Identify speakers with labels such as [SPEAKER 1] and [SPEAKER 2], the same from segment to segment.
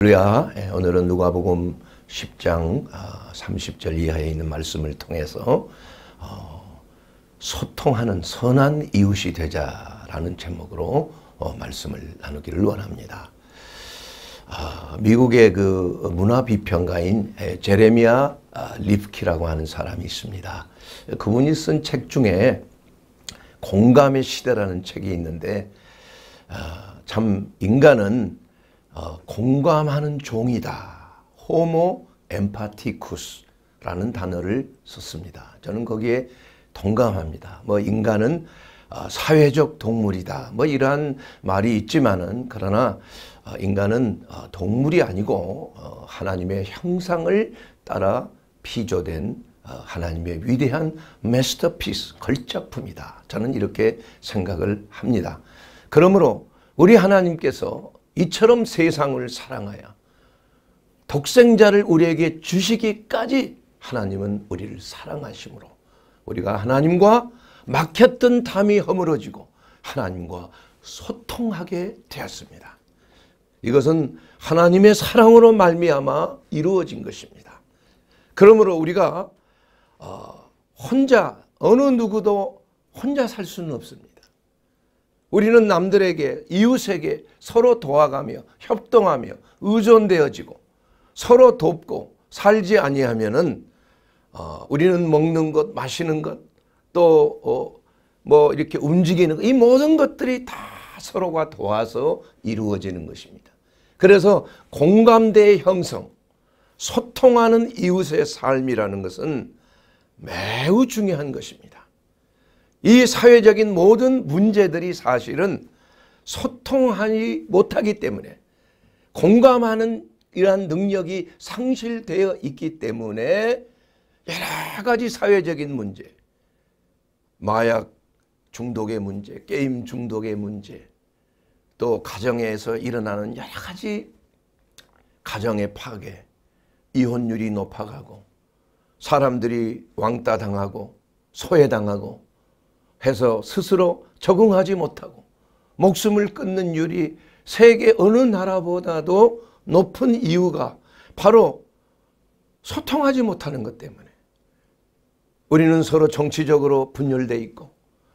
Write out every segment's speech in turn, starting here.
[SPEAKER 1] 우리야 예, 오늘은 누가복음 10장 30절 아, 이하에 있는 말씀을 통해서 어, 소통하는 선한 이웃이 되자라는 제목으로 어, 말씀을 나누기를 원합니다. 아, 미국의 그 문화 비평가인 예, 제레미아 아, 프키라고 하는 사람이 있습니다. 그분이 쓴 책 중에 공감의 시대라는 책이 있는데 참 인간은 어, 공감하는 종이다. 호모 엠파티쿠스라는 단어를 썼습니다. 저는 거기에 동감합니다. 뭐 인간은 어, 사회적 동물이다. 뭐 이러한 말이 있지만은 그러나 어, 인간은 어, 동물이 아니고 어, 하나님의 형상을 따라 피조된 어, 하나님의 위대한 메스터피스 걸작품이다. 저는 이렇게 생각을 합니다. 그러므로 우리 하나님께서 이처럼 세상을 사랑하여 독생자를 우리에게 주시기까지 하나님은 우리를 사랑하심으로 우리가 하나님과 막혔던 담이 허물어지고 하나님과 소통하게 되었습니다. 이것은 하나님의 사랑으로 말미암아 이루어진 것입니다. 그러므로 우리가 어, 혼자 어느 누구도 혼자 살 수는 없습니다. 우리는 남들에게 이웃에게 서로 도와가며 협동하며 의존되어지고 서로 돕고 살지 아니하면은 어, 우리는 먹는 것, 마시는 것, 또뭐 어, 뭐 이렇게 움직이는 것, 이 모든 것들이 다 서로가 도와서 이루어지는 것입니다. 그래서 공감대의 형성, 소통하는 이웃의 삶이라는 것은 매우 중요한 것입니다. 이 사회적인 모든 문제들이 사실은 소통하지 못하기 때문에 공감하는 이러한 능력이 상실되어 있기 때문에 여러 가지 사회적인 문제, 마약 중독의 문제, 게임 중독의 문제, 또 가정에서 일어나는 여러 가지 가정의 파괴, 이혼율이 높아가고 사람들이 왕따 당하고 소외당하고 해서 스스로 적응하지 못하고 목숨을 끊는 율이 세계 어느 나라보다도 높은 이유가 바로 소통하지 못하는 것 때문에 우리는 서로 정치적으로 분열돼 있고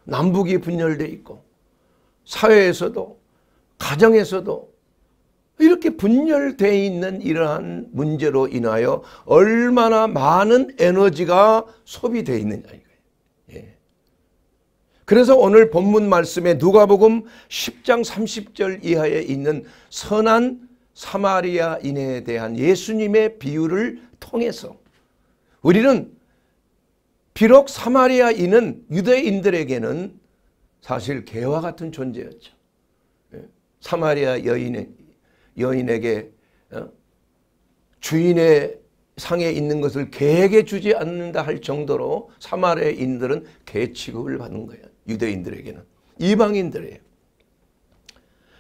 [SPEAKER 1] 남북이 분열돼 있고 사회에서도 가정에서도 이렇게 분열돼 있는 이러한 문제로 인하여 얼마나 많은 에너지가 소비되어 있느냐 그래서 오늘 본문 말씀에 누가복음 10장 30절 이하에 있는 선한 사마리아인에 대한 예수님의 비유를 통해서 우리는 비록 사마리아인은 유대인들에게는 사실 개와 같은 존재였죠. 예. 사마리아 여인에, 여인에게 어, 주인의 상에 있는 것을 개에게 주지 않는다 할 정도로 사마리아인들은 개 취급을 받는 거예요. 유대인들에게는. 이방인들이에요.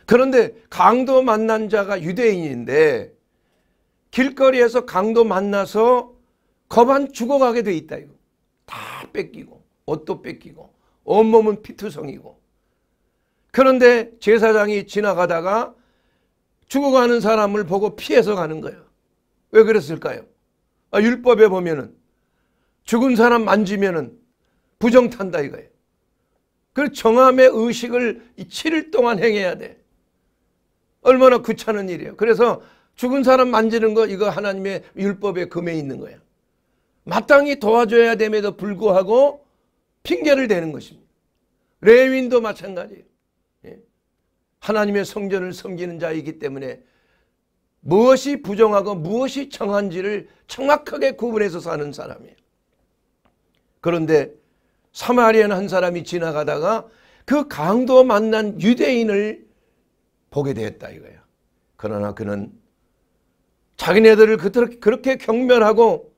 [SPEAKER 1] 그런데 강도 만난 자가 유대인인데 길거리에서 강도 만나서 거반 죽어가게 돼 있다 이거. 다 뺏기고 옷도 뺏기고 온몸은 피투성이고 그런데 제사장이 지나가다가 죽어가는 사람을 보고 피해서 가는 거예요. 왜 그랬을까요? 아, 율법에 보면은 죽은 사람 만지면은 부정 탄다 이거예요. 그 정함의 의식을 7일 동안 행해야 돼. 얼마나 귀찮은 일이에요. 그래서 죽은 사람 만지는 거 이거 하나님의 율법의 금에 있는 거야. 마땅히 도와줘야 됨에도 불구하고 핑계를 대는 것입니다. 레윈도 마찬가지예요. 예. 하나님의 성전을 섬기는 자이기 때문에 무엇이 부정하고 무엇이 정한지를 정확하게 구분해서 사는 사람이에요. 그런데 사마리아는 한 사람이 지나가다가 그 강도 만난 유대인을 보게 되었다 이거예요. 그러나 그는 자기네들을 그렇게 경멸하고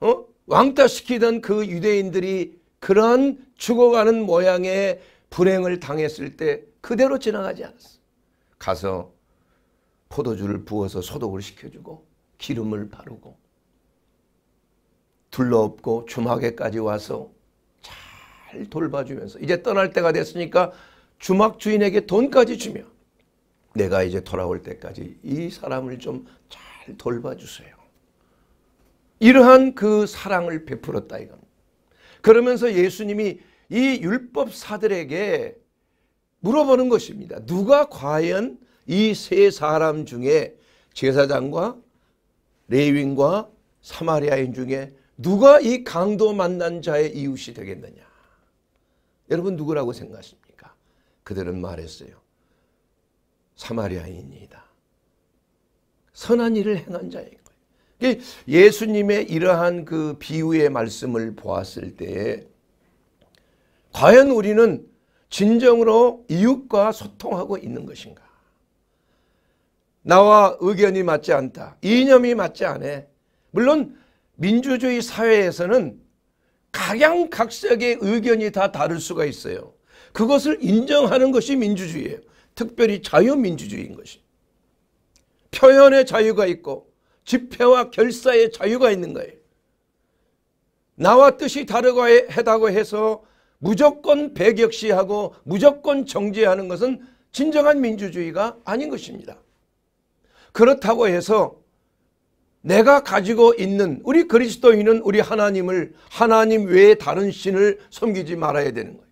[SPEAKER 1] 어? 왕따시키던 그 유대인들이 그런 죽어가는 모양의 불행을 당했을 때 그대로 지나가지 않았어. 가서 포도주를 부어서 소독을 시켜주고 기름을 바르고 둘러엎고 주막에까지 와서 잘 돌봐주면서 이제 떠날 때가 됐으니까 주막 주인에게 돈까지 주며 내가 이제 돌아올 때까지 이 사람을 좀 잘 돌봐주세요. 이러한 그 사랑을 베풀었다 이건 그러면서 예수님이 이 율법사들에게 물어보는 것입니다. 누가 과연 이 세 사람 중에 제사장과 레윈과 사마리아인 중에 누가 이 강도 만난 자의 이웃이 되겠느냐. 여러분 누구라고 생각하십니까? 그들은 말했어요. 사마리아인이다. 선한 일을 행한 자인 거예요. 그 예수님의 이러한 그 비유의 말씀을 보았을 때 과연 우리는 진정으로 이웃과 소통하고 있는 것인가? 나와 의견이 맞지 않다. 이념이 맞지 않아. 물론 민주주의 사회에서는 각양각색의 의견이 다 다를 수가 있어요. 그것을 인정하는 것이 민주주의예요. 특별히 자유민주주의인 것이. 표현의 자유가 있고 집회와 결사의 자유가 있는 거예요. 나와 뜻이 다르고 해다고 해서 무조건 배격시하고 무조건 정죄하는 것은 진정한 민주주의가 아닌 것입니다. 그렇다고 해서 내가 가지고 있는 우리 그리스도인은 우리 하나님을 하나님 외에 다른 신을 섬기지 말아야 되는 거예요.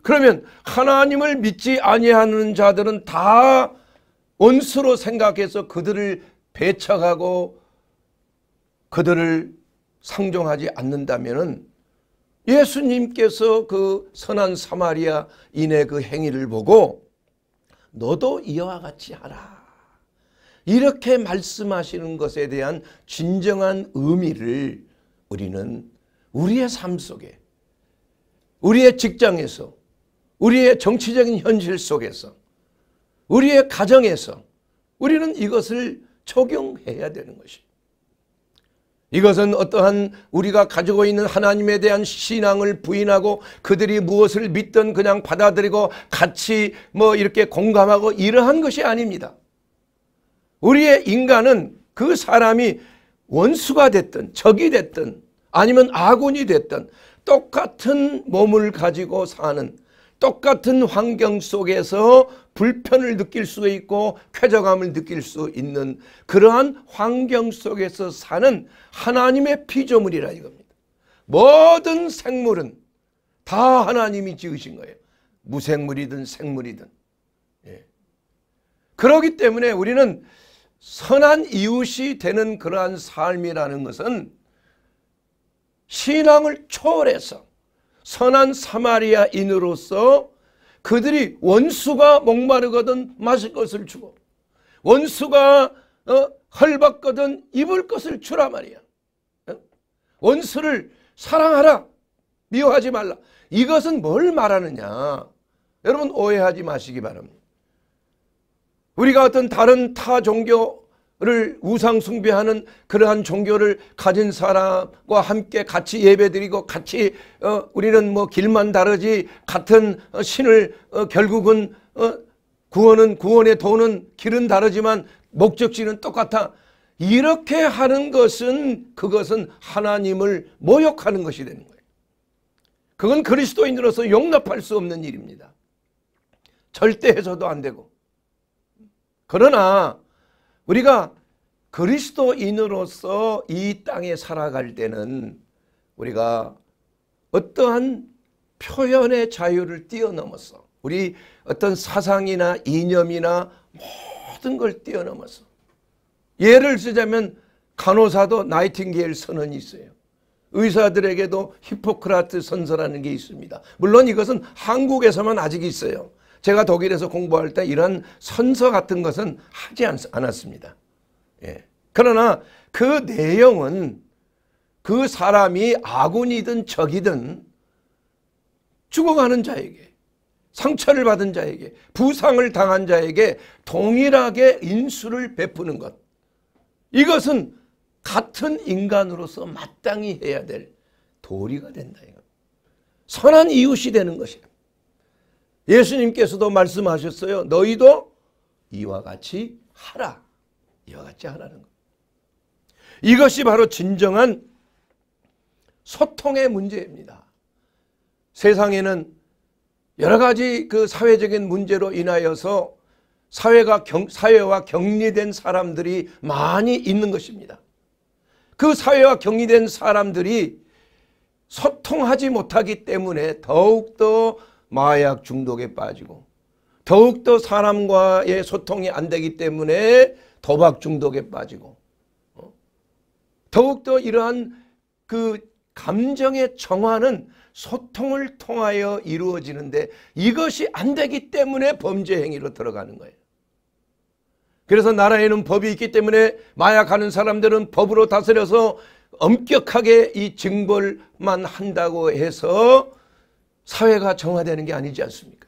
[SPEAKER 1] 그러면 하나님을 믿지 아니하는 자들은 다 원수로 생각해서 그들을 배척하고 그들을 상종하지 않는다면 예수님께서 그 선한 사마리아인의 그 행위를 보고 너도 이와 같이 하라. 이렇게 말씀하시는 것에 대한 진정한 의미를 우리는 우리의 삶 속에 우리의 직장에서 우리의 정치적인 현실 속에서 우리의 가정에서 우리는 이것을 적용해야 되는 것입니다. 이것은 어떠한 우리가 가지고 있는 하나님에 대한 신앙을 부인하고 그들이 무엇을 믿든 그냥 받아들이고 같이 뭐 이렇게 공감하고 이러한 것이 아닙니다. 우리의 인간은 그 사람이 원수가 됐든 적이 됐든 아니면 아군이 됐든 똑같은 몸을 가지고 사는 똑같은 환경 속에서 불편을 느낄 수 있고 쾌적함을 느낄 수 있는 그러한 환경 속에서 사는 하나님의 피조물이라 이겁니다. 모든 생물은 다 하나님이 지으신 거예요. 무생물이든 생물이든. 예. 그러기 때문에 우리는 선한 이웃이 되는 그러한 삶이라는 것은 신앙을 초월해서 선한 사마리아인으로서 그들이 원수가 목마르거든 마실 것을 주고 원수가 어, 헐벗거든 입을 것을 주라 말이야. 원수를 사랑하라. 미워하지 말라. 이것은 뭘 말하느냐. 여러분 오해하지 마시기 바랍니다. 우리가 어떤 다른 타 종교를 우상 숭배하는 그러한 종교를 가진 사람과 함께 같이 예배드리고 같이 어, 우리는 뭐 길만 다르지 같은 어, 신을 어, 결국은 어, 구원은 구원의 도는 길은 다르지만 목적지는 똑같아. 이렇게 하는 것은 그것은 하나님을 모욕하는 것이 되는 거예요. 그건 그리스도인으로서 용납할 수 없는 일입니다. 절대 해서도 안 되고 그러나 우리가 그리스도인으로서 이 땅에 살아갈 때는 우리가 어떠한 표현의 자유를 뛰어넘어서 우리 어떤 사상이나 이념이나 모든 걸 뛰어넘어서 예를 쓰자면 간호사도 나이팅게일 선언이 있어요. 의사들에게도 히포크라트 선서라는 게 있습니다. 물론 이것은 한국에서만 아직 있어요. 제가 독일에서 공부할 때 이런 선서 같은 것은 하지 않았습니다. 예. 그러나 그 내용은 그 사람이 아군이든 적이든 죽어가는 자에게 상처를 받은 자에게 부상을 당한 자에게 동일하게 인수를 베푸는 것 이것은 같은 인간으로서 마땅히 해야 될 도리가 된다. 선한 이웃이 되는 것이에요. 예수님께서도 말씀하셨어요. 너희도 이와 같이 하라. 이와 같이 하라는 것. 이것이 바로 진정한 소통의 문제입니다. 세상에는 여러 가지 그 사회적인 문제로 인하여서 사회가 경, 사회와 격리된 사람들이 많이 있는 것입니다. 그 사회와 격리된 사람들이 소통하지 못하기 때문에 더욱더 마약 중독에 빠지고 더욱더 사람과의 소통이 안 되기 때문에 도박 중독에 빠지고 어? 더욱더 이러한 그 감정의 정화는 소통을 통하여 이루어지는데 이것이 안 되기 때문에 범죄 행위로 들어가는 거예요. 그래서 나라에는 법이 있기 때문에 마약하는 사람들은 법으로 다스려서 엄격하게 이 징벌만 한다고 해서 사회가 정화되는 게 아니지 않습니까?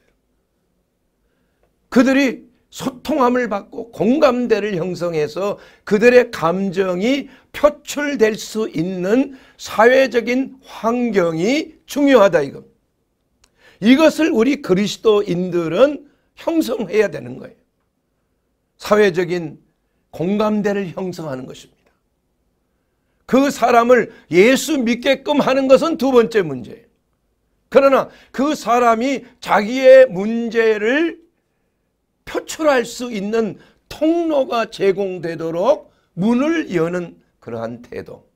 [SPEAKER 1] 그들이 소통함을 받고 공감대를 형성해서 그들의 감정이 표출될 수 있는 사회적인 환경이 중요하다 이겁니다. 이것을 우리 그리스도인들은 형성해야 되는 거예요. 사회적인 공감대를 형성하는 것입니다. 그 사람을 예수 믿게끔 하는 것은 두 번째 문제예요. 그러나 그 사람이 자기의 문제를 표출할 수 있는 통로가 제공되도록 문을 여는 그러한 태도.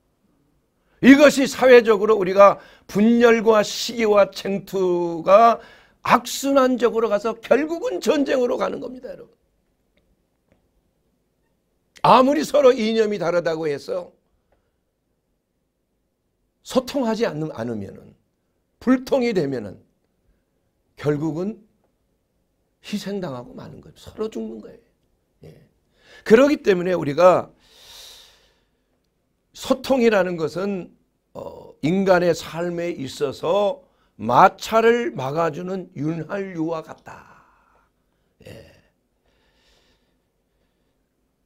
[SPEAKER 1] 이것이 사회적으로 우리가 분열과 시기와 챙투가 악순환적으로 가서 결국은 전쟁으로 가는 겁니다. 여러분. 아무리 서로 이념이 다르다고 해서 소통하지 않으면 불통이 되면은 결국은 희생당하고 마는 거예요. 서로 죽는 거예요. 예. 그러기 때문에 우리가 소통이라는 것은 어, 인간의 삶에 있어서 마찰을 막아주는 윤활유와 같다. 예.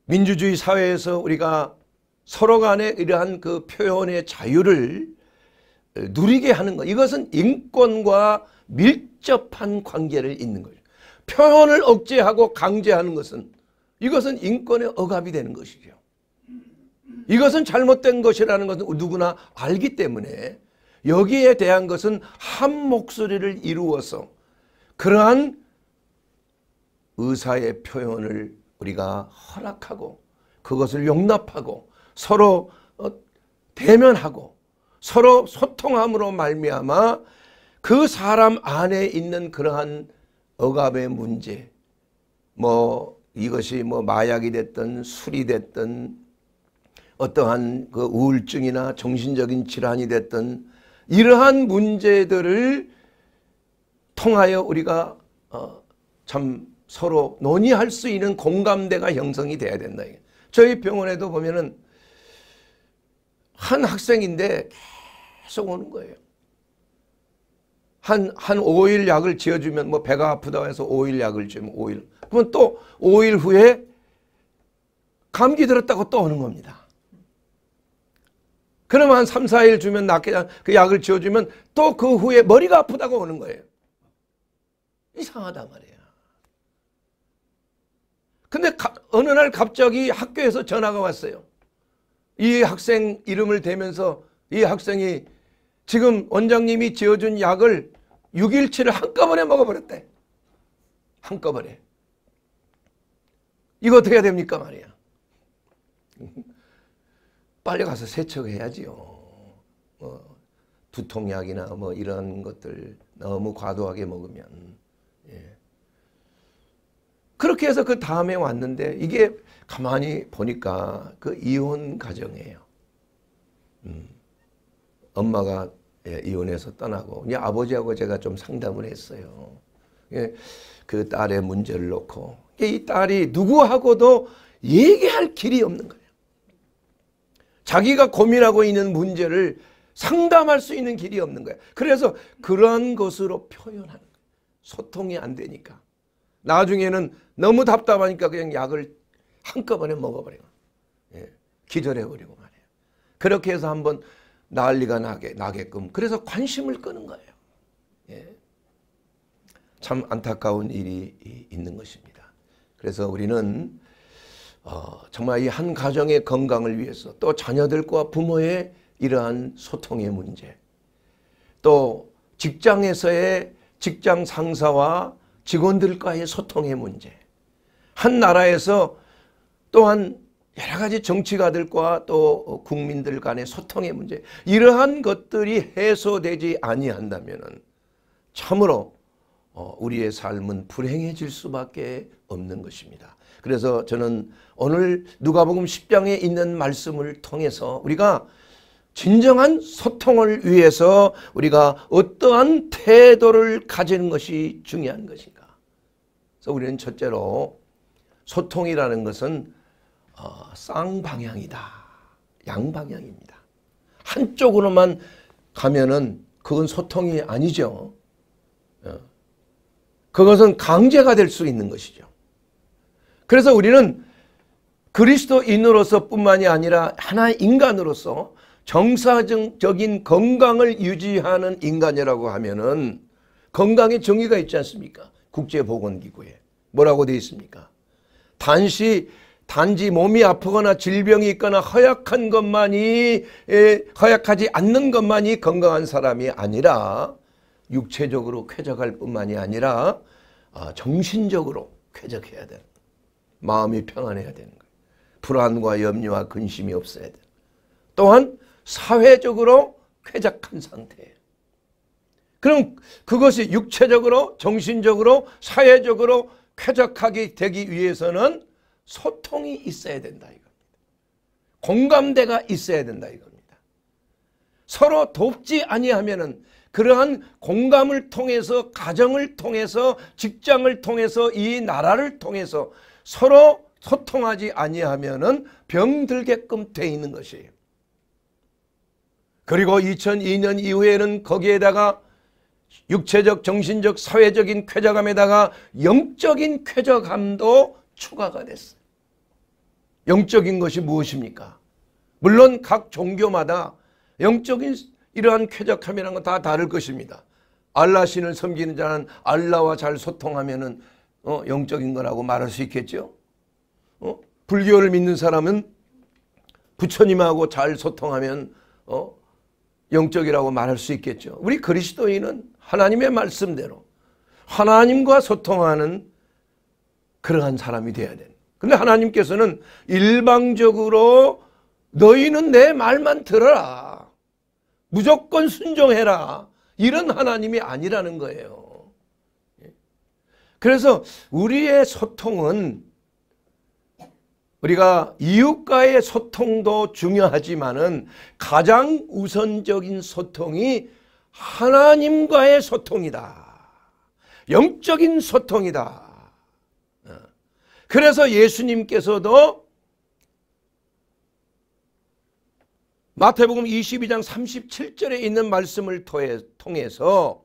[SPEAKER 1] 민주주의 사회에서 우리가 서로 간에 이러한 그 표현의 자유를 누리게 하는 것. 이것은 인권과 밀접한 관계를 있는 거죠. 표현을 억제하고 강제하는 것은 이것은 인권의 억압이 되는 것이죠. 이것은 잘못된 것이라는 것은 누구나 알기 때문에 여기에 대한 것은 한 목소리를 이루어서 그러한 의사의 표현을 우리가 허락하고 그것을 용납하고 서로 어, 대면하고 서로 소통함으로 말미암아 그 사람 안에 있는 그러한 억압의 문제 뭐 이것이 뭐 마약이 됐든 술이 됐든 어떠한 그 우울증이나 정신적인 질환이 됐든 이러한 문제들을 통하여 우리가 어참 서로 논의할 수 있는 공감대가 형성이 돼야 된다. 저희 병원에도 보면은 한 학생인데 계속 오는 거예요. 한, 한 5일 약을 지어주면 뭐 배가 아프다 해서 5일 약을 주면 5일. 그러면 또 5일 후에 감기 들었다고 또 오는 겁니다. 그러면 한 3, 4일 주면 낫게, 그 약을 지어주면 또 그 후에 머리가 아프다고 오는 거예요. 이상하단 말이야. 근데 가, 어느 날 갑자기 학교에서 전화가 왔어요. 이 학생 이름을 대면서 이 학생이 지금 원장님이 지어준 약을 6일치를 한꺼번에 먹어버렸대. 한꺼번에. 이거 어떻게 해야 됩니까 말이야. 빨리 가서 세척해야지요. 어, 뭐 두통약이나 뭐 이런 것들 너무 과도하게 먹으면. 예. 그렇게 해서 그 다음에 왔는데 이게 가만히 보니까 그 이혼 가정이에요. 음. 엄마가 예, 이혼해서 떠나고 이제 아버지하고 제가 좀 상담을 했어요. 예, 그 딸의 문제를 놓고 이 딸이 누구하고도 얘기할 길이 없는 거예요. 자기가 고민하고 있는 문제를 상담할 수 있는 길이 없는 거예요. 그래서 그런 것으로 표현하는 거예요. 소통이 안 되니까. 나중에는 너무 답답하니까 그냥 약을 한꺼번에 먹어버리고 예, 기절해버리고 말이에요. 그렇게 해서 한번 난리가 나게, 나게끔 그래서 관심을 끄는 거예요. 예. 참 안타까운 일이 있는 것입니다. 그래서 우리는 어, 정말 이 한 가정의 건강을 위해서 또 자녀들과 부모의 이러한 소통의 문제 또 직장에서의 직장 상사와 직원들과의 소통의 문제 한 나라에서 또한 여러 가지 정치가들과 또 국민들 간의 소통의 문제 이러한 것들이 해소되지 아니한다면 참으로 어, 우리의 삶은 불행해질 수밖에 없는 것입니다. 그래서 저는 오늘 누가복음 10장에 있는 말씀을 통해서 우리가 진정한 소통을 위해서 우리가 어떠한 태도를 가지는 것이 중요한 것인가. 그래서 우리는 첫째로 소통이라는 것은 어, 쌍방향이다. 양방향입니다. 한쪽으로만 가면은 그건 소통이 아니죠. 어, 그것은 강제가 될 수 있는 것이죠. 그래서 우리는 그리스도인으로서 뿐만이 아니라 하나의 인간으로서 정사적인 건강을 유지하는 인간이라고 하면은 건강의 정의가 있지 않습니까? 국제보건기구에. 뭐라고 되어 있습니까? 단시 단지 몸이 아프거나 질병이 있거나 허약한 것만이 허약하지 않는 것만이 건강한 사람이 아니라 육체적으로 쾌적할 뿐만이 아니라 아, 정신적으로 쾌적해야 되는 마음이 평안해야 되는 거예요. 불안과 염려와 근심이 없어야 돼요. 또한 사회적으로 쾌적한 상태예요. 그럼 그것이 육체적으로 정신적으로 사회적으로 쾌적하게 되기 위해서는 소통이 있어야 된다 이겁니다. 공감대가 있어야 된다 이겁니다. 서로 돕지 아니하면은 그러한 공감을 통해서 가정을 통해서 직장을 통해서 이 나라를 통해서 서로 소통하지 아니하면은 병들게끔 돼 있는 것이에요. 그리고 2002년 이후에는 거기에다가 육체적 정신적 사회적인 쾌적함에다가 영적인 쾌적함도 추가가 됐어요. 영적인 것이 무엇입니까? 물론 각 종교마다 영적인 이러한 쾌적함이라는 건 다 다를 것입니다. 알라 신을 섬기는 자는 알라와 잘 소통하면은 어, 영적인 거라고 말할 수 있겠죠. 어? 불교를 믿는 사람은 부처님하고 잘 소통하면 어, 영적이라고 말할 수 있겠죠. 우리 그리스도인은 하나님의 말씀대로 하나님과 소통하는 그러한 사람이 돼야 돼. 근데 하나님께서는 일방적으로 너희는 내 말만 들어라. 무조건 순종해라. 이런 하나님이 아니라는 거예요. 예. 그래서 우리의 소통은 우리가 이웃과의 소통도 중요하지만은 가장 우선적인 소통이 하나님과의 소통이다. 영적인 소통이다. 그래서 예수님께서도 마태복음 22장 37절에 있는 말씀을 통해서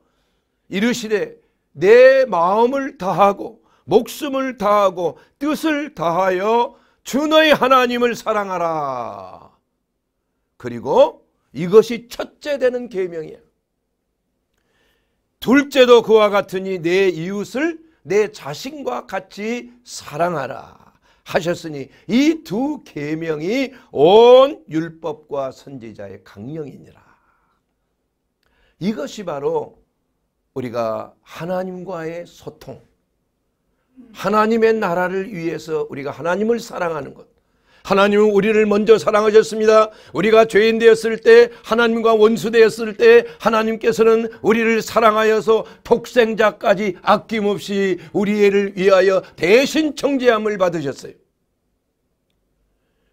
[SPEAKER 1] 이르시되 내 마음을 다하고 목숨을 다하고 뜻을 다하여 주 너의 하나님을 사랑하라. 그리고 이것이 첫째 되는 계명이야. 둘째도 그와 같으니 내 이웃을 내 자신과 같이 사랑하라 하셨으니 이 두 계명이 온 율법과 선지자의 강령이니라. 이것이 바로 우리가 하나님과의 소통 하나님의 나라를 위해서 우리가 하나님을 사랑하는 것 하나님은 우리를 먼저 사랑하셨습니다. 우리가 죄인 되었을 때 하나님과 원수 되었을 때 하나님께서는 우리를 사랑하여서 독생자까지 아낌없이 우리를 위하여 대신 정죄함을 받으셨어요.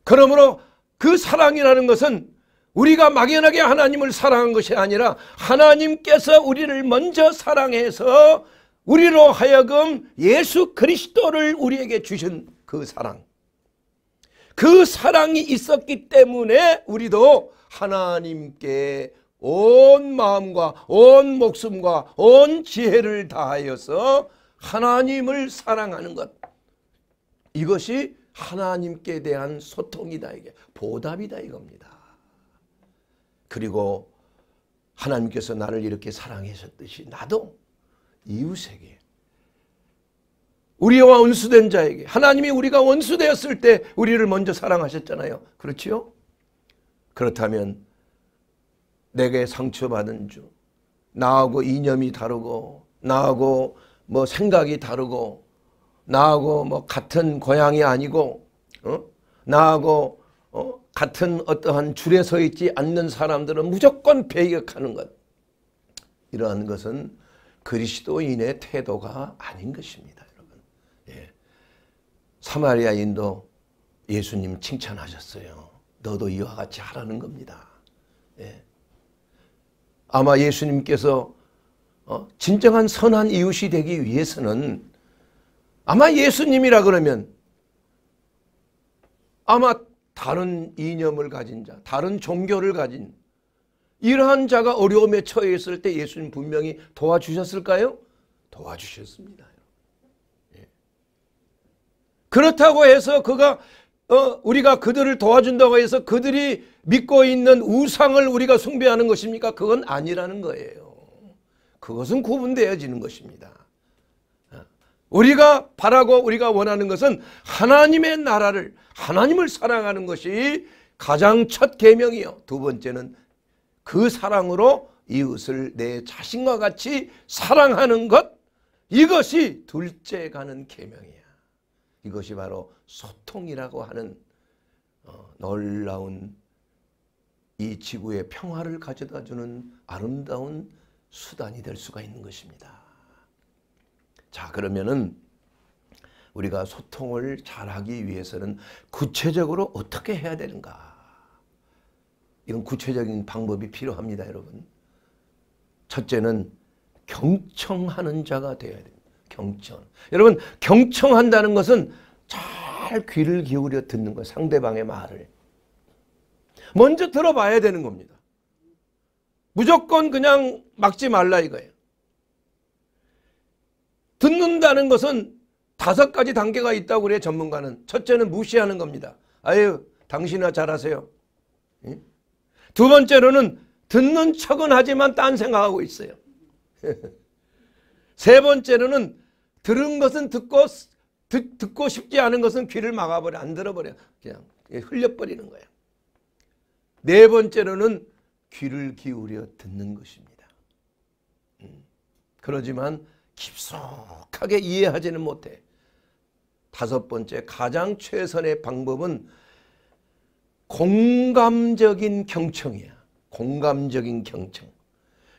[SPEAKER 1] 그러므로 그 사랑이라는 것은 우리가 막연하게 하나님을 사랑한 것이 아니라 하나님께서 우리를 먼저 사랑해서 우리로 하여금 예수 그리스도를 우리에게 주신 그 사랑. 그 사랑이 있었기 때문에 우리도 하나님께 온 마음과 온 목숨과 온 지혜를 다하여서 하나님을 사랑하는 것 이것이 하나님께 대한 소통이다 이게 보답이다 이겁니다. 그리고 하나님께서 나를 이렇게 사랑하셨듯이 나도 이웃에게 우리와 원수된 자에게 하나님이 우리가 원수되었을 때 우리를 먼저 사랑하셨잖아요. 그렇지요? 그렇다면 내게 상처받은 주 나하고 이념이 다르고 나하고 뭐 생각이 다르고 나하고 뭐 같은 고향이 아니고 어? 나하고 어? 같은 어떠한 줄에 서 있지 않는 사람들은 무조건 배격하는 것 이러한 것은 그리스도인의 태도가 아닌 것입니다. 사마리아인도 예수님 칭찬하셨어요. 너도 이와 같이 하라는 겁니다. 예. 아마 예수님께서 어, 진정한 선한 이웃이 되기 위해서는 아마 예수님이라 그러면 아마 다른 이념을 가진 자, 다른 종교를 가진 이러한 자가 어려움에 처해 있을 때 예수님 분명히 도와주셨을까요? 도와주셨습니다. 그렇다고 해서 그가 어, 우리가 그들을 도와준다고 해서 그들이 믿고 있는 우상을 우리가 숭배하는 것입니까? 그건 아니라는 거예요. 그것은 구분되어지는 것입니다. 어, 우리가 바라고 우리가 원하는 것은 하나님의 나라를 하나님을 사랑하는 것이 가장 첫 계명이요. 두 번째는 그 사랑으로 이웃을 내 자신과 같이 사랑하는 것 이것이 둘째 가는 계명이야. 이것이 바로 소통이라고 하는 어, 놀라운 이 지구의 평화를 가져다 주는 아름다운 수단이 될 수가 있는 것입니다. 자, 그러면은 우리가 소통을 잘하기 위해서는 구체적으로 어떻게 해야 되는가? 이런 구체적인 방법이 필요합니다, 여러분. 첫째는 경청하는 자가 되어야 됩니다. 경청. 여러분 경청한다는 것은 잘 귀를 기울여 듣는 거예요. 상대방의 말을. 먼저 들어봐야 되는 겁니다. 무조건 그냥 막지 말라 이거예요. 듣는다는 것은 다섯 가지 단계가 있다고 그래 요 전문가는. 첫째는 무시하는 겁니다. 아유 당신이나 잘하세요. 예? 두 번째로는 듣는 척은 하지만 딴 생각하고 있어요. 세 번째로는 들은 것은 듣고 듣, 듣고 싶지 않은 것은 귀를 막아버려 안 들어버려 그냥 흘려버리는 거야. 네 번째로는 귀를 기울여 듣는 것입니다. 음. 그러지만 깊숙하게 이해하지는 못해. 다섯 번째 가장 최선의 방법은 공감적인 경청이야. 공감적인 경청.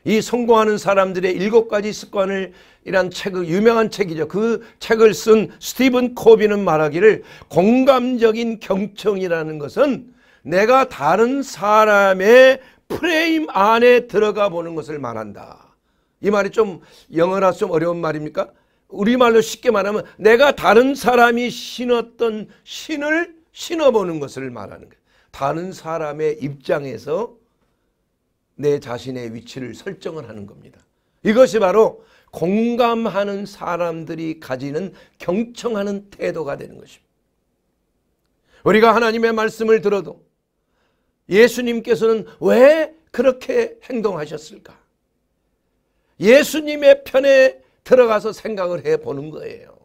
[SPEAKER 1] 이 성공하는 사람들의 일곱 가지 습관을 이란 책을 유명한 책이죠. 그 책을 쓴 스티븐 코비는 말하기를 공감적인 경청이라는 것은 내가 다른 사람의 프레임 안에 들어가 보는 것을 말한다. 이 말이 좀 영어라 좀 어려운 말입니까? 우리말로 쉽게 말하면 내가 다른 사람이 신었던 신을 신어보는 것을 말하는 거예요. 다른 사람의 입장에서 내 자신의 위치를 설정을 하는 겁니다. 이것이 바로 공감하는 사람들이 가지는 경청하는 태도가 되는 것입니다. 우리가 하나님의 말씀을 들어도 예수님께서는 왜 그렇게 행동하셨을까? 예수님의 편에 들어가서 생각을 해 보는 거예요.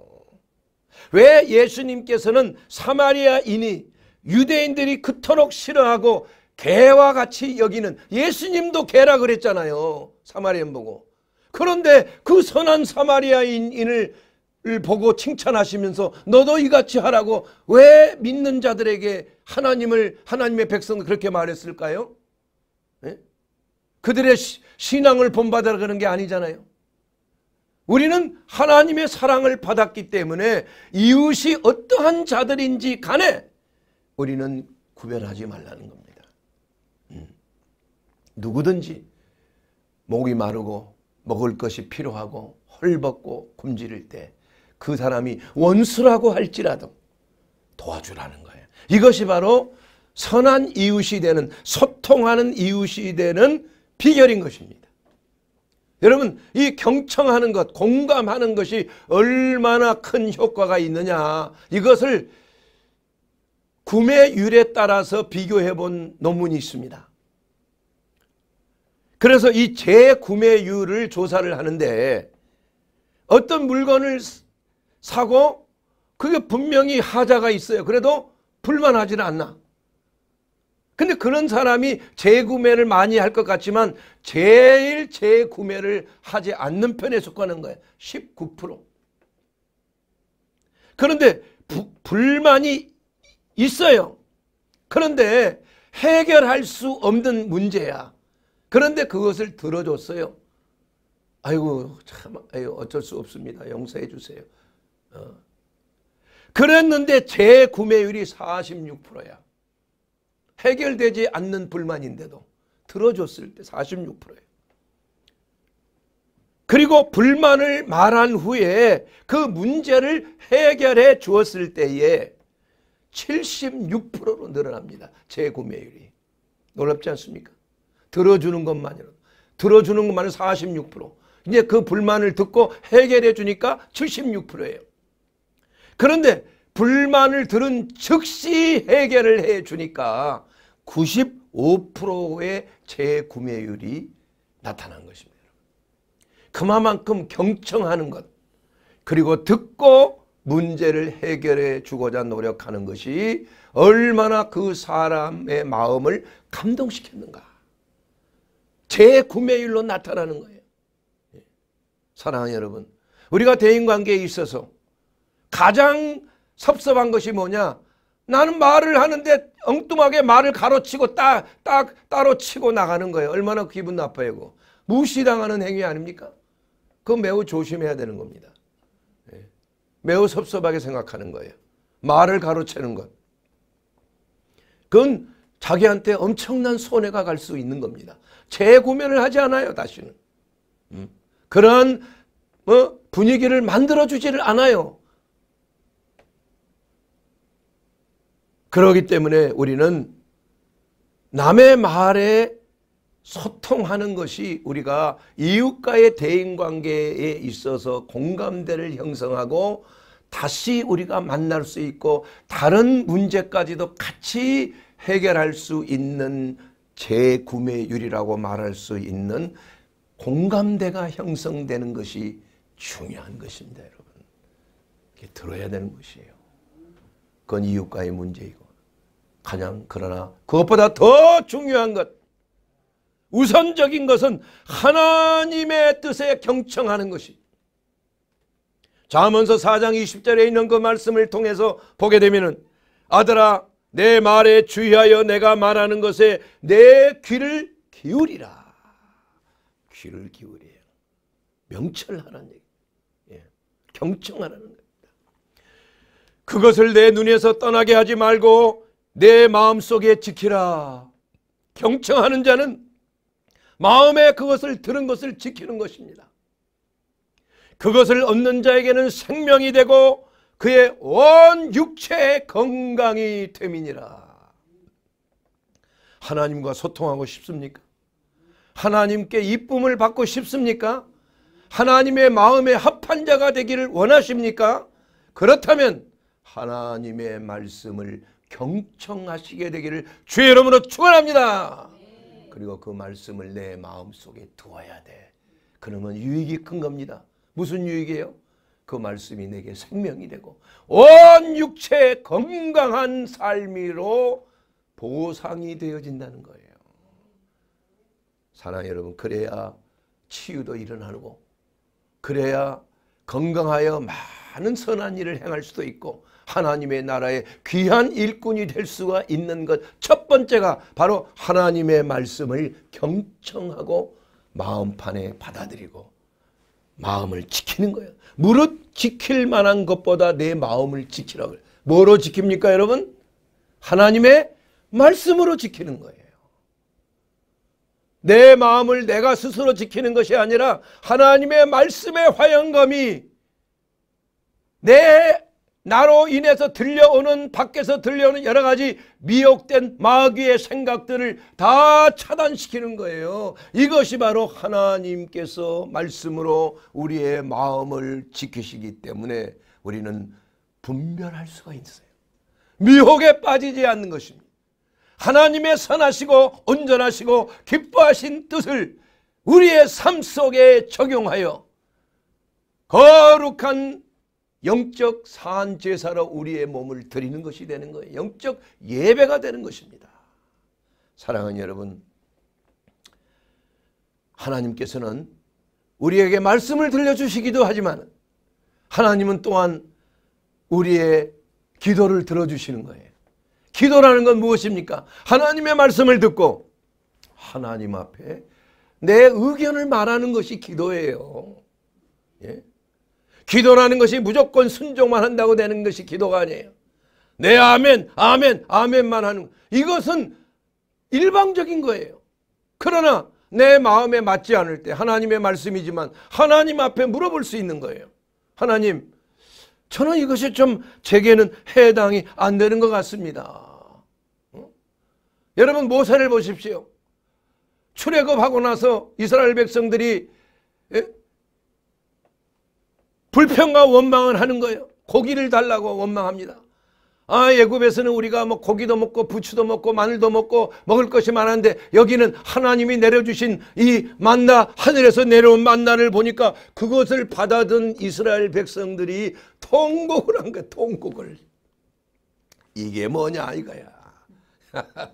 [SPEAKER 1] 왜 예수님께서는 사마리아인이 유대인들이 그토록 싫어하고 개와 같이 여기는 예수님도 개라 그랬잖아요. 사마리아인 보고. 그런데 그 선한 사마리아인을 보고 칭찬하시면서 너도 이같이 하라고 왜 믿는 자들에게 하나님을 하나님의 백성을 그렇게 말했을까요? 네? 그들의 신앙을 본받아라 그런 게 아니잖아요. 우리는 하나님의 사랑을 받았기 때문에 이웃이 어떠한 자들인지 간에 우리는 구별하지 말라는 겁니다. 누구든지 목이 마르고 먹을 것이 필요하고 헐벗고 굶주릴 때 그 사람이 원수라고 할지라도 도와주라는 거예요. 이것이 바로 선한 이웃이 되는 소통하는 이웃이 되는 비결인 것입니다. 여러분 이 경청하는 것 공감하는 것이 얼마나 큰 효과가 있느냐 이것을 구매율에 따라서 비교해 본 논문이 있습니다. 그래서 이 재구매율을 조사를 하는데 어떤 물건을 사고 그게 분명히 하자가 있어요. 그래도 불만하지는 않나. 근데 그런 사람이 재구매를 많이 할 것 같지만 제일 재구매를 하지 않는 편에 속하는 거예요. 19%. 그런데 부, 불만이 있어요. 그런데 해결할 수 없는 문제야. 그런데 그것을 들어줬어요. 아이고 참 아이고, 어쩔 수 없습니다. 용서해 주세요. 어. 그랬는데 재구매율이 46%야. 해결되지 않는 불만인데도 들어줬을 때 46%예요. 그리고 불만을 말한 후에 그 문제를 해결해 주었을 때에 76%로 늘어납니다. 재구매율이. 놀랍지 않습니까? 들어주는 것만으로 들어주는 것만은 46% 이제 그 불만을 듣고 해결해 주니까 76%예요. 그런데 불만을 들은 즉시 해결을 해 주니까 95%의 재구매율이 나타난 것입니다. 그만큼 경청하는 것 그리고 듣고 문제를 해결해 주고자 노력하는 것이 얼마나 그 사람의 마음을 감동시켰는가 재구매율로 나타나는 거예요. 예. 사랑하는 여러분 우리가 대인관계에 있어서 가장 섭섭한 것이 뭐냐 나는 말을 하는데 엉뚱하게 말을 가로치고 딱, 따, 따로 치고 나가는 거예요. 얼마나 기분 나빠요. 그거. 무시당하는 행위 아닙니까? 그건 매우 조심해야 되는 겁니다. 예. 매우 섭섭하게 생각하는 거예요. 말을 가로채는 것. 그건 자기한테 엄청난 손해가 갈 수 있는 겁니다. 재구매를 하지 않아요. 다시는. 음. 그런 뭐 분위기를 만들어주지를 않아요. 그러기 때문에 우리는 남의 말에 소통하는 것이 우리가 이웃과의 대인관계에 있어서 공감대를 형성하고 다시 우리가 만날 수 있고 다른 문제까지도 같이 해결할 수 있는 재구매율이라고 말할 수 있는 공감대가 형성되는 것이 중요한 것입니다. 여러분. 들어야 되는 것이에요. 그건 이웃과의 문제이고 가장 그러나 그것보다 더 중요한 것 우선적인 것은 하나님의 뜻에 경청하는 것이 자문서 4장 20절에 있는 그 말씀을 통해서 보게 되면 아들아 내 말에 주의하여 내가 말하는 것에 내 귀를 기울이라. 귀를 기울이요명철하는 얘기. 예. 경청하라는 겁니다. 그것을 내 눈에서 떠나게 하지 말고 내 마음 속에 지키라. 경청하는 자는 마음에 그것을 들은 것을 지키는 것입니다. 그것을 얻는 자에게는 생명이 되고 그의 온 육체의 건강이 됨이니라. 하나님과 소통하고 싶습니까? 하나님께 이쁨을 받고 싶습니까? 하나님의 마음에 합한 자가 되기를 원하십니까? 그렇다면 하나님의 말씀을 경청하시게 되기를 주의 이름으로 축원합니다. 그리고 그 말씀을 내 마음속에 두어야 돼. 그러면 유익이 큰 겁니다. 무슨 유익이에요? 그 말씀이 내게 생명이 되고 온 육체의 건강한 삶으로 보상이 되어진다는 거예요. 사랑 여러분 그래야 치유도 일어나고 그래야 건강하여 많은 선한 일을 행할 수도 있고 하나님의 나라의 귀한 일꾼이 될 수가 있는 것첫 번째가 바로 하나님의 말씀을 경청하고 마음판에 받아들이고 마음을 지키는 거예요. 무릇 지킬 만한 것보다 내 마음을 지키라 그 뭐로 지킵니까 여러분? 하나님의 말씀으로 지키는 거예요. 내 마음을 내가 스스로 지키는 것이 아니라 하나님의 말씀의 화양감이 내 나로 인해서 들려오는 밖에서 들려오는 여러 가지 미혹된 마귀의 생각들을 다 차단시키는 거예요. 이것이 바로 하나님께서 말씀으로 우리의 마음을 지키시기 때문에 우리는 분별할 수가 있어요. 미혹에 빠지지 않는 것입니다. 하나님의 선하시고 온전하시고 기뻐하신 뜻을 우리의 삶 속에 적용하여 거룩한 영적 산 제사로 우리의 몸을 드리는 것이 되는 거예요. 영적 예배가 되는 것입니다. 사랑하는 여러분 하나님께서는 우리에게 말씀을 들려주시기도 하지만 하나님은 또한 우리의 기도를 들어주시는 거예요. 기도라는 건 무엇입니까? 하나님의 말씀을 듣고 하나님 앞에 내 의견을 말하는 것이 기도예요. 예? 기도라는 것이 무조건 순종만 한다고 되는 것이 기도가 아니에요. 네 아멘 아멘 아멘만 하는 이것은 일방적인 거예요. 그러나 내 마음에 맞지 않을 때 하나님의 말씀이지만 하나님 앞에 물어볼 수 있는 거예요. 하나님 저는 이것이 좀 제게는 해당이 안 되는 것 같습니다. 어? 여러분 모세를 보십시오. 출애굽하고 나서 이스라엘 백성들이 불평과 원망을 하는 거예요. 고기를 달라고 원망합니다. 아, 예굽에서는 우리가 뭐 고기도 먹고 부추도 먹고 마늘도 먹고 먹을 것이 많았는데 여기는 하나님이 내려주신 이 만나 하늘에서 내려온 만나를 보니까 그것을 받아든 이스라엘 백성들이 통곡을 한 거야. 통곡을. 이게 뭐냐 이거야.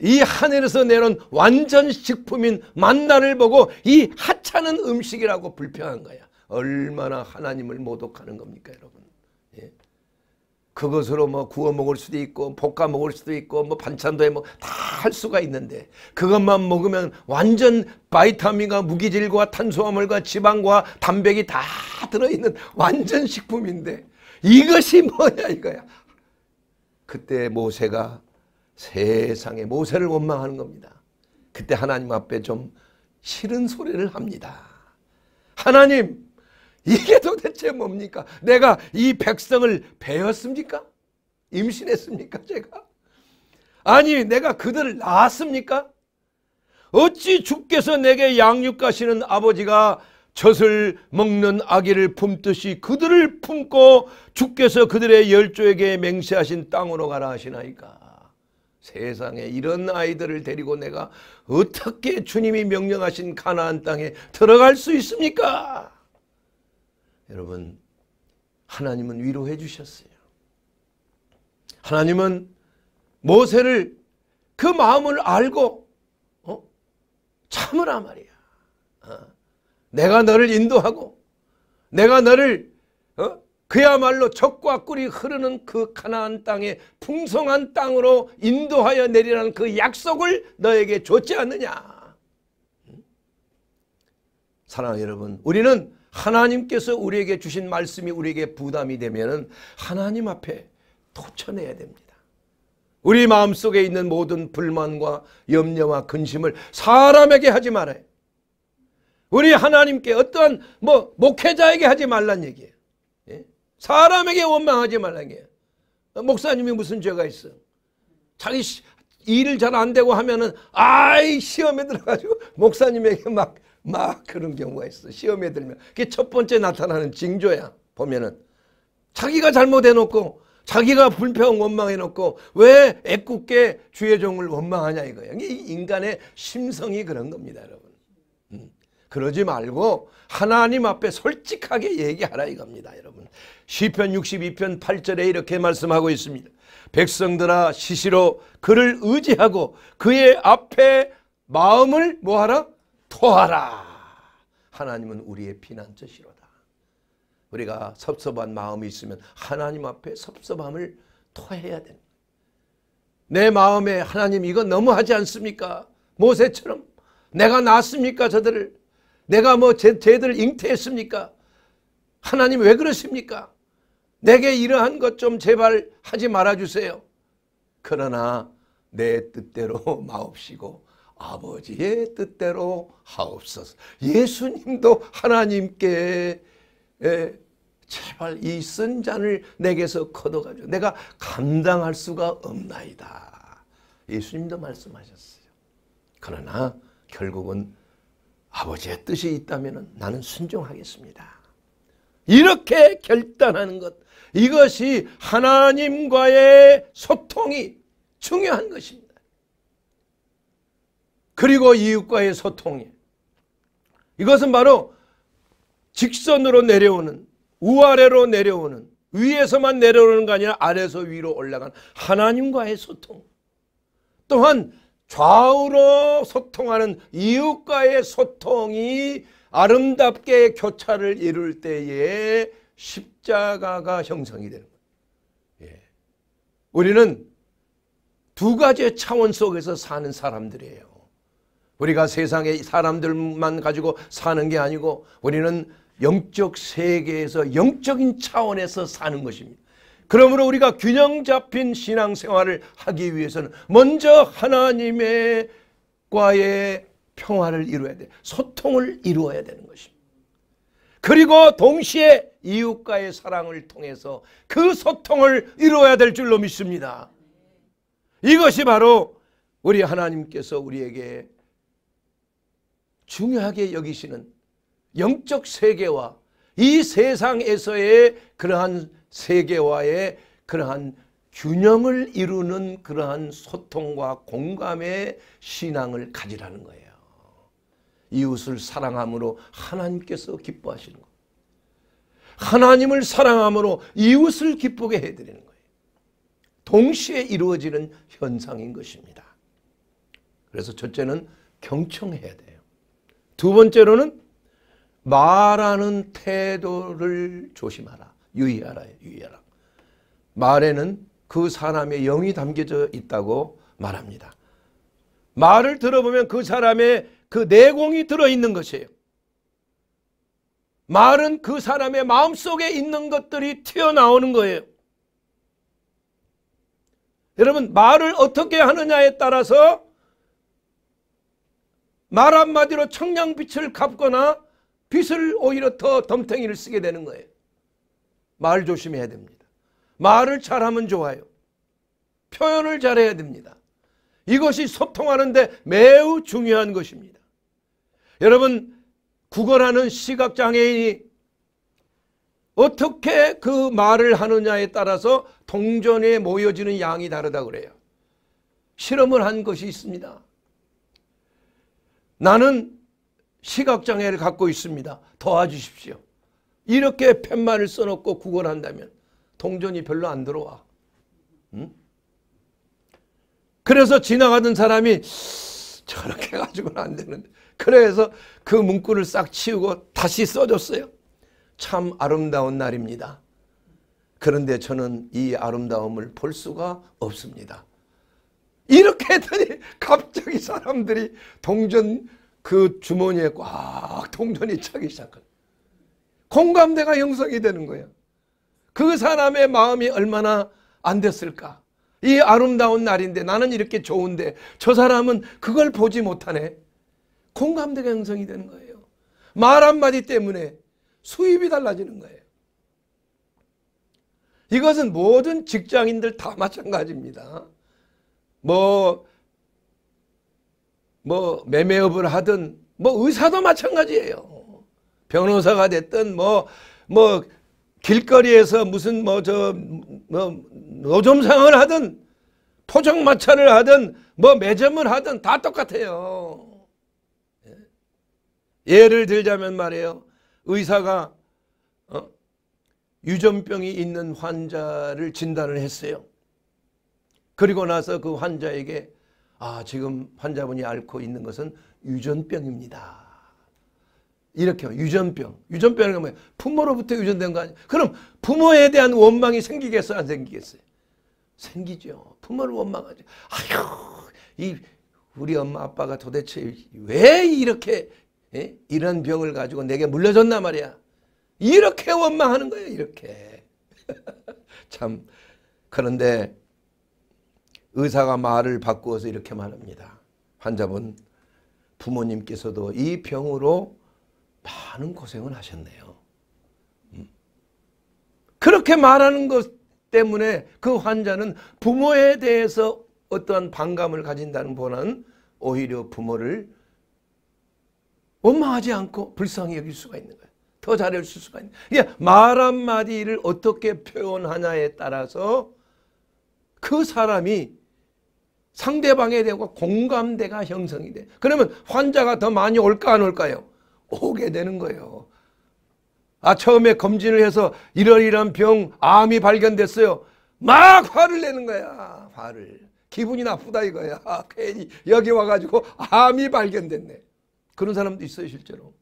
[SPEAKER 1] 이 하늘에서 내려온 완전 식품인 만나를 보고 이 하찮은 음식이라고 불평한 거야. 얼마나 하나님을 모독하는 겁니까 여러분. 예. 그것으로 뭐 구워 먹을 수도 있고 볶아 먹을 수도 있고 뭐 반찬도 해뭐다 할 수가 있는데 그것만 먹으면 완전 바이타민과 무기질과 탄수화물과 지방과 단백이 다 들어있는 완전 식품인데 이것이 뭐냐 이거야. 그때 모세가 세상에 모세를 원망하는 겁니다. 그때 하나님 앞에 좀 싫은 소리를 합니다. 하나님 이게 도대체 뭡니까? 내가 이 백성을 배웠습니까? 임신했습니까? 제가? 아니 내가 그들을 낳았습니까? 어찌 주께서 내게 양육하시는 아버지가 젖을 먹는 아기를 품듯이 그들을 품고 주께서 그들의 열조에게 맹세하신 땅으로 가라 하시나이까. 세상에 이런 아이들을 데리고 내가 어떻게 주님이 명령하신 가나안 땅에 들어갈 수 있습니까? 여러분 하나님은 위로해 주셨어요. 하나님은 모세를 그 마음을 알고 어? 참으라 말이야. 어? 내가 너를 인도하고 내가 너를 어? 그야말로 적과 꿀이 흐르는 그 가나안 땅의 풍성한 땅으로 인도하여 내리라는 그 약속을 너에게 줬지 않느냐. 사랑하는 여러분, 우리는 하나님께서 우리에게 주신 말씀이 우리에게 부담이 되면은 하나님 앞에 토쳐내야 됩니다. 우리 마음속에 있는 모든 불만과 염려와 근심을 사람에게 하지 말아요. 우리 하나님께 어떠한 뭐 목회자에게 하지 말란 얘기예요. 예? 사람에게 원망하지 말란 얘 어, 목사님이 무슨 죄가 있어? 자기 일잘안 되고 하면은 아이 시험에 들어가지고 목사님에게 막막 그런 경우가 있어. 시험에 들면. 그게 첫 번째 나타나는 징조야. 보면은. 자기가 잘못해놓고 자기가 불평 원망해놓고 왜 애꿎게 주의 종을 원망하냐 이거예요. 이게 인간의 심성이 그런 겁니다. 여러분. 음. 그러지 말고 하나님 앞에 솔직하게 얘기하라 이겁니다. 여러분. 시편 62편 8절에 이렇게 말씀하고 있습니다. 백성들아 시시로 그를 의지하고 그의 앞에 마음을 뭐하라? 토하라. 하나님은 우리의 피난처시로다. 우리가 섭섭한 마음이 있으면 하나님 앞에 섭섭함을 토해야 된다. 내 마음에 하나님 이거 너무하지 않습니까? 모세처럼 내가 낳았습니까 저들을? 내가 뭐 쟤, 들 잉태했습니까? 하나님 왜 그러십니까? 내게 이러한 것 좀 제발 하지 말아주세요. 그러나 내 뜻대로 마옵시고 아버지의 뜻대로 하옵소서. 예수님도 하나님께 에, 제발 이 쓴 잔을 내게서 걷어가죠. 내가 감당할 수가 없나이다. 예수님도 말씀하셨어요. 그러나 결국은 아버지의 뜻이 있다면 나는 순종하겠습니다. 이렇게 결단하는 것 이것이 하나님과의 소통이 중요한 것입니다. 그리고 이웃과의 소통이 이것은 바로 직선으로 내려오는 우아래로 내려오는 위에서만 내려오는 게 아니라 아래에서 위로 올라간 하나님과의 소통 또한 좌우로 소통하는 이웃과의 소통이 아름답게 교차를 이룰 때에 십자가가 형성이 되는 거예요. 예. 우리는 두 가지의 차원 속에서 사는 사람들이에요. 우리가 세상의 사람들만 가지고 사는 게 아니고 우리는 영적 세계에서 영적인 차원에서 사는 것입니다. 그러므로 우리가 균형 잡힌 신앙생활을 하기 위해서는 먼저 하나님 과의 평화를 이루어야 돼. 소통을 이루어야 되는 것입니다. 그리고 동시에 이웃과의 사랑을 통해서 그 소통을 이루어야 될 줄로 믿습니다. 이것이 바로 우리 하나님께서 우리에게 중요하게 여기시는 영적 세계와 이 세상에서의 그러한 세계와의 그러한 균형을 이루는 그러한 소통과 공감의 신앙을 가지라는 거예요. 이웃을 사랑함으로 하나님께서 기뻐하시는 거 하나님을 사랑함으로 이웃을 기쁘게 해드리는 거예요. 동시에 이루어지는 현상인 것입니다. 그래서 첫째는 경청해야 돼요. 두 번째로는 말하는 태도를 조심하라. 유의하라. 유의하라. 말에는 그 사람의 영이 담겨져 있다고 말합니다. 말을 들어보면 그 사람의 그 내공이 들어있는 것이에요. 말은 그 사람의 마음속에 있는 것들이 튀어나오는 거예요. 여러분 말을 어떻게 하느냐에 따라서 말 한마디로 청량빛을 갚거나 빛을 오히려 더 덤탱이를 쓰게 되는 거예요. 말 조심해야 됩니다. 말을 잘하면 좋아요. 표현을 잘해야 됩니다. 이것이 소통하는데 매우 중요한 것입니다. 여러분 구걸하는 시각장애인이 어떻게 그 말을 하느냐에 따라서 동전에 모여지는 양이 다르다 그래요. 실험을 한 것이 있습니다. 나는 시각장애를 갖고 있습니다. 도와주십시오. 이렇게 팻말을 써놓고 구걸한다면 동전이 별로 안 들어와. 응? 그래서 지나가던 사람이 저렇게 가지고는 안 되는데 그래서 그 문구를 싹 치우고 다시 써줬어요. 참 아름다운 날입니다. 그런데 저는 이 아름다움을 볼 수가 없습니다. 이렇게 했더니 갑자기 사람들이 동전 그 주머니에 꽉 동전이 차기 시작한 공감대가 형성이 되는 거예요. 그 사람의 마음이 얼마나 안 됐을까. 이 아름다운 날인데 나는 이렇게 좋은데 저 사람은 그걸 보지 못하네. 공감대가 형성이 되는 거예요. 말 한마디 때문에 수입이 달라지는 거예요. 이것은 모든 직장인들 다 마찬가지입니다. 뭐, 뭐, 매매업을 하든, 뭐, 의사도 마찬가지예요. 변호사가 됐든, 뭐, 뭐, 길거리에서 무슨 뭐, 저, 뭐, 노점상을 하든, 토종 마차를 하든, 뭐, 매점을 하든 다 똑같아요. 예. 예를 들자면 말이에요. 의사가 어? 유전병이 있는 환자를 진단을 했어요. 그리고 나서 그 환자에게 아 지금 환자분이 앓고 있는 것은 유전병입니다. 이렇게 유전병. 유전병이 뭐예요? 부모로부터 유전된 거 아니에요? 그럼 부모에 대한 원망이 생기겠어요? 안 생기겠어요? 생기죠. 부모를 원망하죠. 아휴 이 우리 엄마 아빠가 도대체 왜 이렇게 예? 이런 병을 가지고 내게 물려줬나 말이야. 이렇게 원망하는 거예요. 이렇게. 참 그런데 의사가 말을 바꾸어서 이렇게 말합니다. 환자분 부모님께서도 이 병으로 많은 고생을 하셨네요. 음. 그렇게 말하는 것 때문에 그 환자는 부모에 대해서 어떠한 반감을 가진다는 보는 오히려 부모를 원망하지 않고 불쌍히 여길 수가 있는 거예요. 더 잘해줄 수가 있는 그러니까 말 한마디를 어떻게 표현하냐에 따라서 그 사람이 상대방에 대한 공감대가 형성이 돼. 그러면 환자가 더 많이 올까 안 올까요? 오게 되는 거예요. 아 처음에 검진을 해서 이런 이런 병 암이 발견됐어요. 막 화를 내는 거야. 화를. 기분이 나쁘다 이거야. 아, 괜히 여기 와가지고 암이 발견됐네. 그런 사람도 있어요 실제로.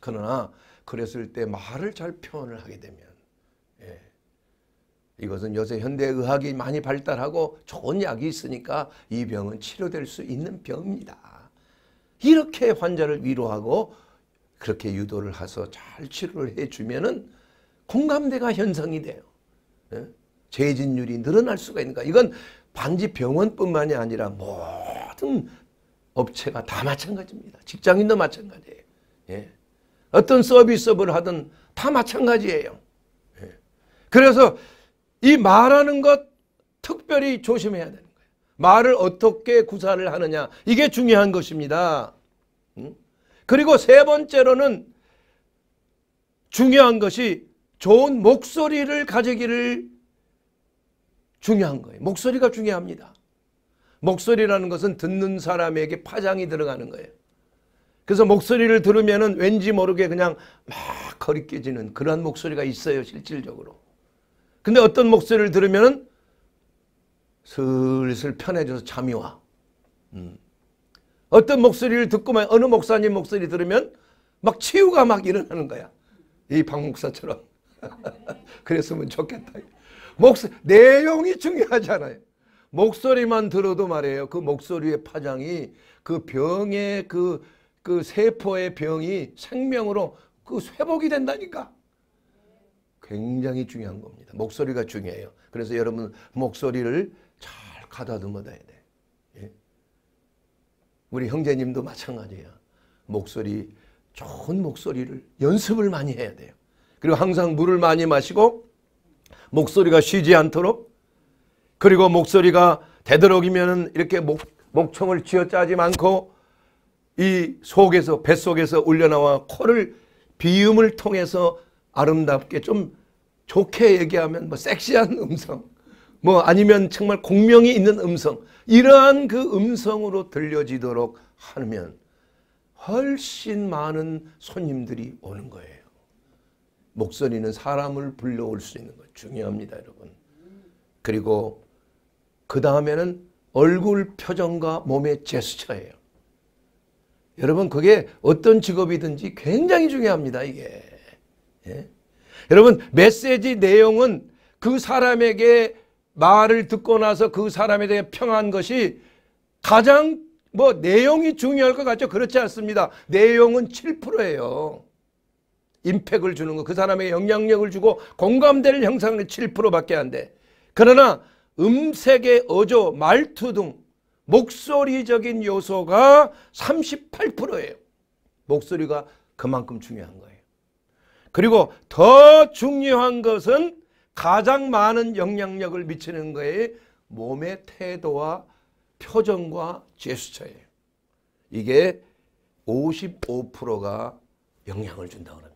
[SPEAKER 1] 그러나 그랬을 때 말을 잘 표현을 하게 되면 이것은 요새 현대의학이 많이 발달하고 좋은 약이 있으니까 이 병은 치료될 수 있는 병입니다. 이렇게 환자를 위로하고 그렇게 유도를 해서 잘 치료를 해주면은 공감대가 현상이 돼요. 예? 재진율이 늘어날 수가 있는가. 이건 단지 병원뿐만이 아니라 모든 업체가 다 마찬가지입니다. 직장인도 마찬가지예요. 예. 어떤 서비스업을 하든 다 마찬가지예요. 예. 그래서 이 말하는 것 특별히 조심해야 되는 거예요. 말을 어떻게 구사를 하느냐 이게 중요한 것입니다. 그리고 세 번째로는 중요한 것이 좋은 목소리를 가지기를 중요한 거예요. 목소리가 중요합니다. 목소리라는 것은 듣는 사람에게 파장이 들어가는 거예요. 그래서 목소리를 들으면 왠지 모르게 그냥 막 거리끼지는 그러 목소리가 있어요 실질적으로. 근데 어떤 목소리를 들으면 슬슬 편해져서 잠이 와. 음. 어떤 목소리를 듣고만 어느 목사님 목소리 들으면 막 치유가 막 일어나는 거야. 이 박목사처럼. 그랬으면 좋겠다. 목소 내용이 중요하잖아요. 목소리만 들어도 말이에요. 그 목소리의 파장이 그 병의 그, 그 세포의 병이 생명으로 그 회복이 된다니까. 굉장히 중요한 겁니다. 목소리가 중요해요. 그래서 여러분 목소리를 잘 가다듬어야 돼. 예? 우리 형제님도 마찬가지예요 목소리 좋은 목소리를 연습을 많이 해야 돼요. 그리고 항상 물을 많이 마시고 목소리가 쉬지 않도록 그리고 목소리가 되도록이면 이렇게 목, 목청을 쥐어짜지 않고 이 속에서 뱃속에서 울려나와 코를 비음을 통해서 아름답게 좀 좋게 얘기하면 뭐 섹시한 음성, 뭐 아니면 정말 공명이 있는 음성, 이러한 그 음성으로 들려지도록 하면 훨씬 많은 손님들이 오는 거예요. 목소리는 사람을 불러올 수 있는 거 중요합니다, 여러분. 그리고 그 다음에는 얼굴 표정과 몸의 제스처예요. 여러분 그게 어떤 직업이든지 굉장히 중요합니다, 이게. 예? 여러분 메시지 내용은 그 사람에게 말을 듣고 나서 그 사람에 대해 평한 것이 가장 뭐 내용이 중요할 것 같죠. 그렇지 않습니다. 내용은 7%예요. 임팩을 주는 거. 그 사람에게 영향력을 주고 공감대를 형성하 7%밖에 안 돼. 그러나 음색의 어조, 말투 등 목소리적인 요소가 38%예요. 목소리가 그만큼 중요한 거예요. 그리고 더 중요한 것은 가장 많은 영향력을 미치는 거에 몸의 태도와 표정과 제스처예요. 이게 55%가 영향을 준다고 합니다.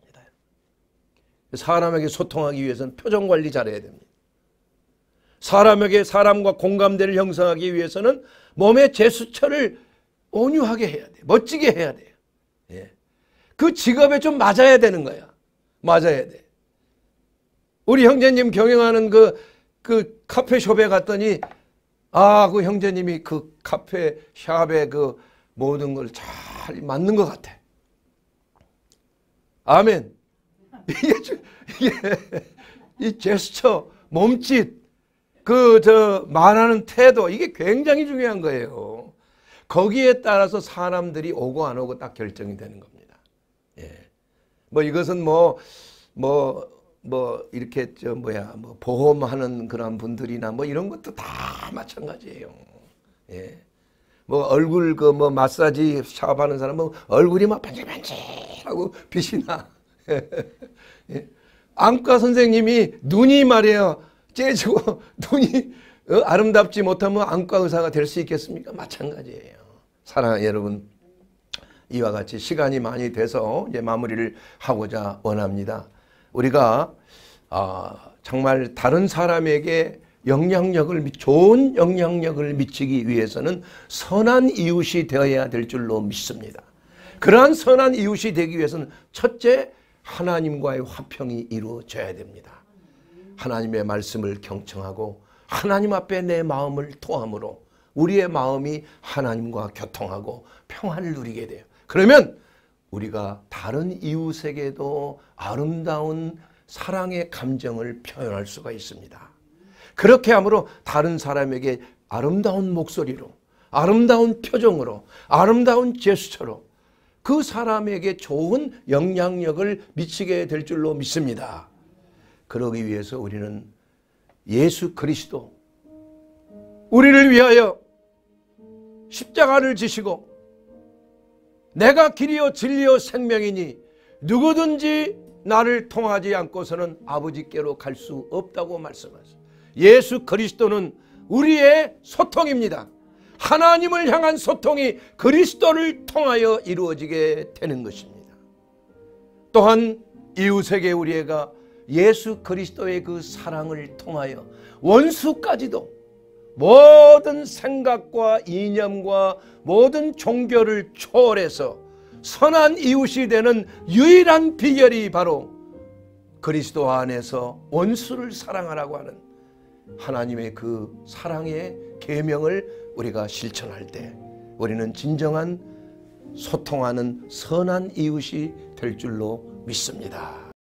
[SPEAKER 1] 사람에게 소통하기 위해서는 표정 관리 잘해야 됩니다. 사람에게 사람과 공감대를 형성하기 위해서는 몸의 제스처를 온유하게 해야 돼. 멋지게 해야 돼요. 예. 그 직업에 좀 맞아야 되는 거야. 맞아야 돼. 우리 형제님 경영하는 그, 그 카페숍에 갔더니, 아, 그 형제님이 그 카페 샵에 그 모든 걸 잘 맞는 것 같아. 아멘. 이게, 이게, 이 제스처, 몸짓, 그, 저, 말하는 태도, 이게 굉장히 중요한 거예요. 거기에 따라서 사람들이 오고 안 오고 딱 결정이 되는 겁니다. 뭐 이것은 뭐, 뭐, 뭐 이렇게 저 뭐야 뭐 보험하는 그런 분들이나 뭐 이런 것도 다 마찬가지예요. 예. 뭐 얼굴 그 뭐 마사지 샵 하는 사람은 뭐 얼굴이 막 반질반질하고 빛이 나. 예. 안과 선생님이 눈이 말이에요. 째지고 눈이 어? 아름답지 못하면 안과 의사가 될 수 있겠습니까? 마찬가지예요. 사랑 여러분. 이와 같이 시간이 많이 돼서 이제 마무리를 하고자 원합니다. 우리가 아, 정말 다른 사람에게 영향력을 좋은 영향력을 미치기 위해서는 선한 이웃이 되어야 될 줄로 믿습니다. 그러한 선한 이웃이 되기 위해서는 첫째 하나님과의 화평이 이루어져야 됩니다. 하나님의 말씀을 경청하고 하나님 앞에 내 마음을 토함으로 우리의 마음이 하나님과 교통하고 평화를 누리게 돼요. 그러면 우리가 다른 이웃에게도 아름다운 사랑의 감정을 표현할 수가 있습니다. 그렇게 함으로 다른 사람에게 아름다운 목소리로 아름다운 표정으로 아름다운 제스처로 그 사람에게 좋은 영향력을 미치게 될 줄로 믿습니다. 그러기 위해서 우리는 예수 그리스도 우리를 위하여 십자가를 지시고 내가 길이요 진리요 생명이니 누구든지 나를 통하지 않고서는 아버지께로 갈 수 없다고 말씀하세요. 예수 그리스도는 우리의 소통입니다. 하나님을 향한 소통이 그리스도를 통하여 이루어지게 되는 것입니다. 또한 이웃에게 우리가 예수 그리스도의 그 사랑을 통하여 원수까지도 모든 생각과 이념과 모든 종교를 초월해서 선한 이웃이 되는 유일한 비결이 바로 그리스도 안에서 원수를 사랑하라고 하는 하나님의 그 사랑의 계명을 우리가 실천할 때 우리는 진정한 소통하는 선한 이웃이 될 줄로 믿습니다.